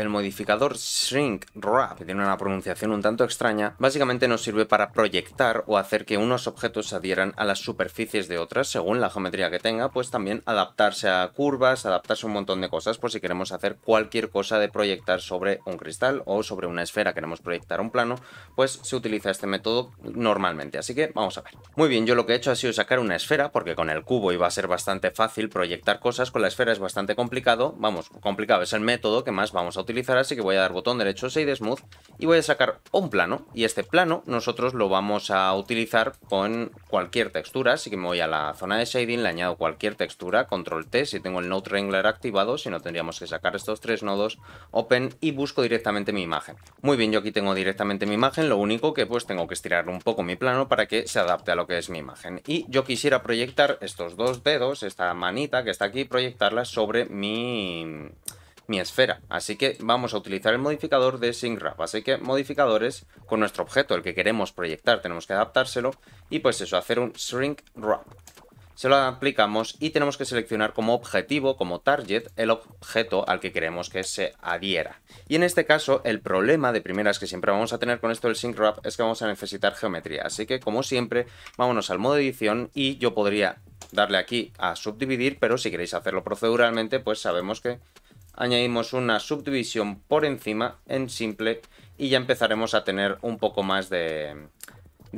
El modificador Shrink Wrap, que tiene una pronunciación un tanto extraña, básicamente nos sirve para proyectar o hacer que unos objetos se adhieran a las superficies de otras según la geometría que tenga, pues también adaptarse a curvas, adaptarse a un montón de cosas por pues si queremos hacer cualquier cosa de proyectar sobre un cristal o sobre una esfera, queremos proyectar un plano, pues se utiliza este método normalmente, así que vamos a ver. Muy bien, yo lo que he hecho ha sido sacar una esfera, porque con el cubo iba a ser bastante fácil proyectar cosas, con la esfera es bastante complicado, vamos, complicado, es el método que más vamos a utilizar así que voy a dar botón derecho Shade Smooth y voy a sacar un plano. Y este plano nosotros lo vamos a utilizar con cualquier textura, así que me voy a la zona de shading, le añado cualquier textura, control T, si tengo el Node Wrangler activado, si no tendríamos que sacar estos tres nodos, open y busco directamente mi imagen. Muy bien, yo aquí tengo directamente mi imagen, lo único que pues tengo que estirar un poco mi plano para que se adapte a lo que es mi imagen. Y yo quisiera proyectar estos dos dedos, esta manita que está aquí, proyectarla sobre mi mi esfera. Así que vamos a utilizar el modificador de wrap. Así que modificadores con nuestro objeto, el que queremos proyectar, tenemos que adaptárselo. Y pues eso, hacer un shrink wrap. Se lo aplicamos y tenemos que seleccionar como objetivo, como target, el objeto al que queremos que se adhiera. Y en este caso, el problema de primeras que siempre vamos a tener con esto del sync wrap es que vamos a necesitar geometría. Así que, como siempre, vámonos al modo edición y yo podría darle aquí a subdividir, pero si queréis hacerlo proceduralmente, pues sabemos que añadimos una subdivisión por encima en simple y ya empezaremos a tener un poco más de,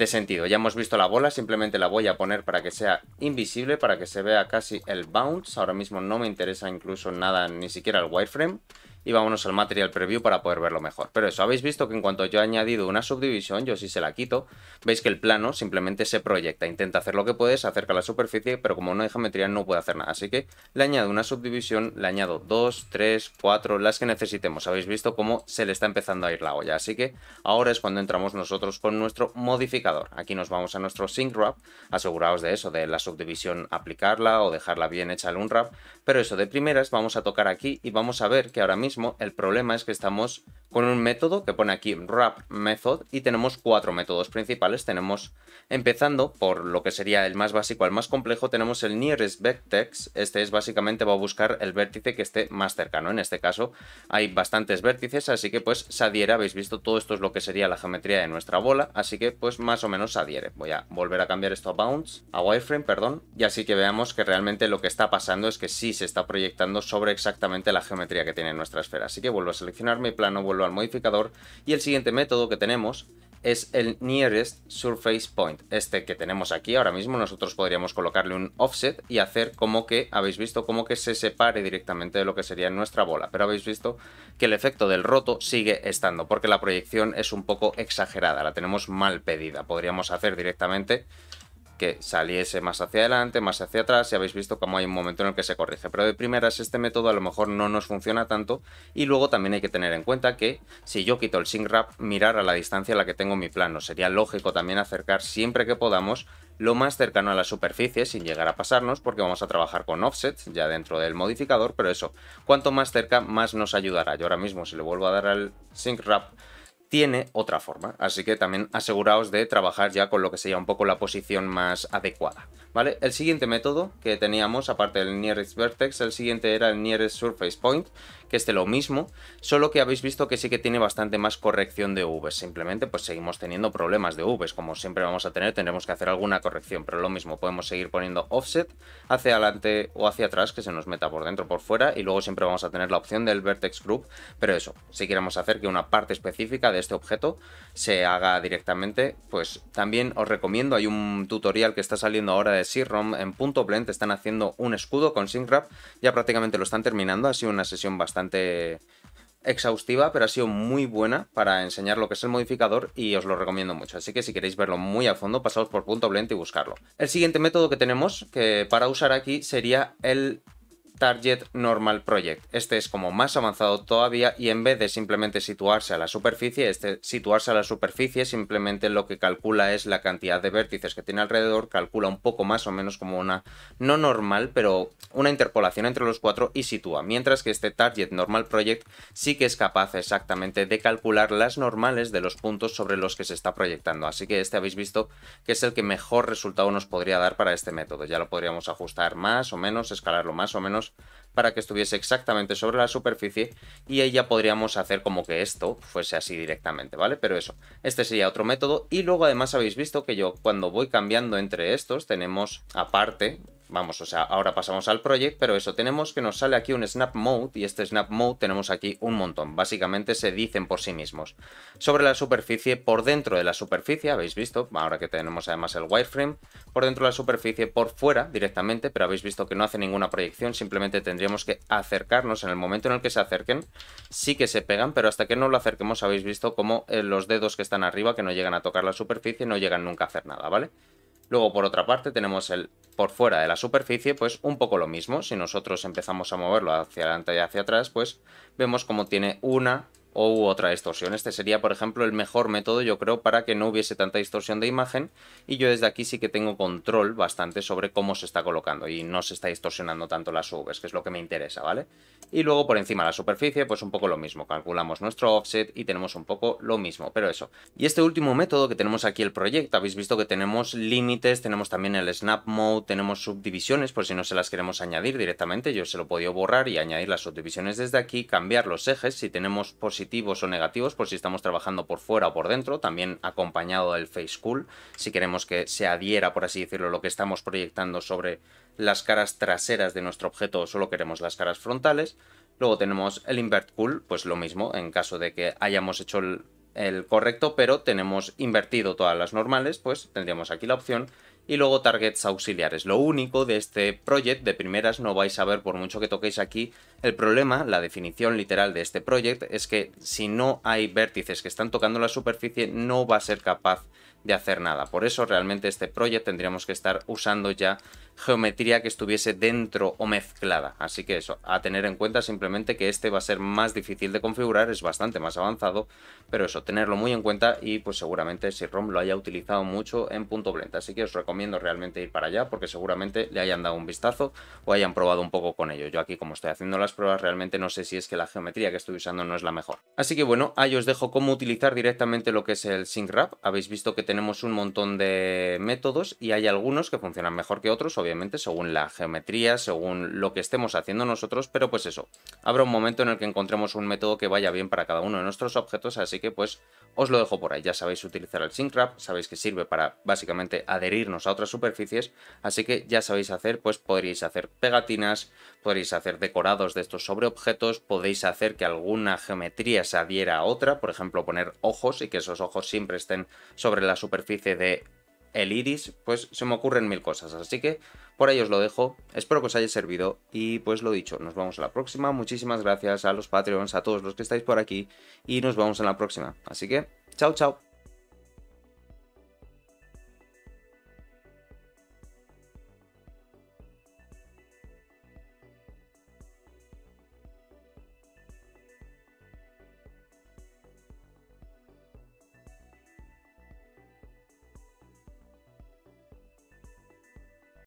sentido. Ya hemos visto la bola, simplemente la voy a poner para que sea invisible, para que se vea casi el bounce. Ahora mismo no me interesa incluso nada, ni siquiera el wireframe y vámonos al material preview para poder verlo mejor. Pero eso, habéis visto que en cuanto yo he añadido una subdivisión, yo si se la quito, veis que el plano simplemente se proyecta, intenta hacer lo que puede, se acerca la superficie, pero como no hay geometría no puede hacer nada. Así que le añado una subdivisión, le añado 2, 3, 4, las que necesitemos. Habéis visto cómo se le está empezando a ir la olla. Así que ahora es cuando entramos nosotros con nuestro modificador. Aquí nos vamos a nuestro sync wrap, aseguraos de eso, de la subdivisión aplicarla o dejarla bien hecha al unwrap. Pero eso, de primeras vamos a tocar aquí y vamos a ver que ahora mismo el problema es que estamos con un método que pone aquí wrap method y tenemos cuatro métodos principales. Tenemos, empezando por lo que sería el más básico el más complejo, tenemos el nearest vertex. Este es básicamente va a buscar el vértice que esté más cercano. En este caso hay bastantes vértices, así que pues se adhiere. Habéis visto todo esto es lo que sería la geometría de nuestra bola, así que pues más o menos se adhiere. Voy a volver a cambiar esto a bounce, a wireframe, perdón, y así que veamos que realmente lo que está pasando es que sí se está proyectando sobre exactamente la geometría que tiene nuestra esfera. Así que vuelvo a seleccionar mi plano, vuelvo al modificador y el siguiente método que tenemos es el nearest surface point, este que tenemos aquí ahora mismo, nosotros podríamos colocarle un offset y hacer como que, habéis visto, como que se separe directamente de lo que sería nuestra bola, pero habéis visto que el efecto del roto sigue estando, porque la proyección es un poco exagerada, la tenemos mal pedida, podríamos hacer directamente que saliese más hacia adelante, más hacia atrás, y habéis visto cómo hay un momento en el que se corrige. Pero de primeras este método a lo mejor no nos funciona tanto, y luego también hay que tener en cuenta que si yo quito el sync wrap, mirar a la distancia a la que tengo mi plano. Sería lógico también acercar siempre que podamos lo más cercano a la superficie sin llegar a pasarnos porque vamos a trabajar con offset ya dentro del modificador, pero eso, cuanto más cerca más nos ayudará. Yo ahora mismo si le vuelvo a dar al sync wrap tiene otra forma, así que también aseguraos de trabajar ya con lo que sería un poco la posición más adecuada, ¿vale? El siguiente método que teníamos, aparte del nearest vertex, el siguiente era el nearest surface point, que esté lo mismo, solo que habéis visto que sí que tiene bastante más corrección de Vs. Simplemente pues seguimos teniendo problemas de Vs, como siempre vamos a tener, tendremos que hacer alguna corrección, pero lo mismo, podemos seguir poniendo offset hacia adelante o hacia atrás, que se nos meta por dentro o por fuera, y luego siempre vamos a tener la opción del vertex group, pero eso, si queremos hacer que una parte específica de este objeto se haga directamente, pues también os recomiendo, hay un tutorial que está saliendo ahora de SIROM en punto blend, están haciendo un escudo con Syncrap. ya prácticamente lo están terminando, ha sido una sesión bastante exhaustiva, pero ha sido muy buena para enseñar lo que es el modificador y os lo recomiendo mucho. Así que si queréis verlo muy a fondo, pasaos por punto blend y buscarlo. El siguiente método que tenemos que para usar aquí sería el Target Normal Project. Este es como más avanzado todavía y en vez de simplemente situarse a la superficie, este situarse a la superficie simplemente lo que calcula es la cantidad de vértices que tiene alrededor, calcula un poco más o menos como una, no normal, pero una interpolación entre los cuatro y sitúa. Mientras que este Target Normal Project sí que es capaz exactamente de calcular las normales de los puntos sobre los que se está proyectando. Así que este habéis visto que es el que mejor resultado nos podría dar para este método. Ya lo podríamos ajustar más o menos, escalarlo más o menos para que estuviese exactamente sobre la superficie y ahí ya podríamos hacer como que esto fuese así directamente, ¿vale? Pero eso, este sería otro método y luego además habéis visto que yo cuando voy cambiando entre estos tenemos aparte vamos, o sea, ahora pasamos al project, pero eso, tenemos que nos sale aquí un snap mode y este snap mode tenemos aquí un montón, básicamente se dicen por sí mismos. Sobre la superficie, por dentro de la superficie, habéis visto, ahora que tenemos además el wireframe, por dentro de la superficie, por fuera directamente, pero habéis visto que no hace ninguna proyección, simplemente tendríamos que acercarnos en el momento en el que se acerquen, sí que se pegan, pero hasta que no lo acerquemos habéis visto como eh, los dedos que están arriba, que no llegan a tocar la superficie, no llegan nunca a hacer nada, ¿vale? Luego por otra parte tenemos el por fuera de la superficie, pues un poco lo mismo. Si nosotros empezamos a moverlo hacia adelante y hacia atrás, pues vemos como tiene una, o otra distorsión. Este sería, por ejemplo, el mejor método, yo creo, para que no hubiese tanta distorsión de imagen y yo desde aquí sí que tengo control bastante sobre cómo se está colocando y no se está distorsionando tanto las UVs, que es lo que me interesa, ¿vale? Y luego por encima la superficie, pues un poco lo mismo, calculamos nuestro offset y tenemos un poco lo mismo, pero eso. Y este último método que tenemos aquí el proyecto, habéis visto que tenemos límites, tenemos también el snap mode, tenemos subdivisiones, por si no se las queremos añadir directamente, yo se lo podido borrar y añadir las subdivisiones desde aquí, cambiar los ejes si tenemos posibilidades positivos o negativos por si estamos trabajando por fuera o por dentro, también acompañado del face cool, si queremos que se adhiera, por así decirlo, lo que estamos proyectando sobre las caras traseras de nuestro objeto o solo queremos las caras frontales. Luego tenemos el invert cool, pues lo mismo, en caso de que hayamos hecho el, el correcto, pero tenemos invertido todas las normales, pues tendríamos aquí la opción y luego targets auxiliares. Lo único de este project, de primeras no vais a ver por mucho que toquéis aquí, el problema, la definición literal de este project es que si no hay vértices que están tocando la superficie no va a ser capaz de hacer nada. Por eso realmente este project tendríamos que estar usando ya geometría que estuviese dentro o mezclada. Así que eso, a tener en cuenta simplemente que este va a ser más difícil de configurar, es bastante más avanzado, pero eso, tenerlo muy en cuenta y pues seguramente si ROM lo haya utilizado mucho en punto blend. Así que os recomiendo recomiendo realmente ir para allá porque seguramente le hayan dado un vistazo o hayan probado un poco con ello. Yo aquí como estoy haciendo las pruebas realmente no sé si es que la geometría que estoy usando no es la mejor. Así que bueno, ahí os dejo cómo utilizar directamente lo que es el Sync Wrap. Habéis visto que tenemos un montón de métodos y hay algunos que funcionan mejor que otros, obviamente, según la geometría, según lo que estemos haciendo nosotros, pero pues eso, habrá un momento en el que encontremos un método que vaya bien para cada uno de nuestros objetos, así que pues os lo dejo por ahí. Ya sabéis utilizar el Sync Wrap, sabéis que sirve para básicamente adherirnos a otras superficies, así que ya sabéis hacer, pues podréis hacer pegatinas, podéis hacer decorados de estos sobre objetos, podéis hacer que alguna geometría se adhiera a otra, por ejemplo poner ojos y que esos ojos siempre estén sobre la superficie de el iris, pues se me ocurren mil cosas. Así que por ahí os lo dejo. Espero que os haya servido y pues lo dicho, nos vamos a la próxima. Muchísimas gracias a los Patreons, a todos los que estáis por aquí y nos vemos en la próxima. Así que, chao, chao.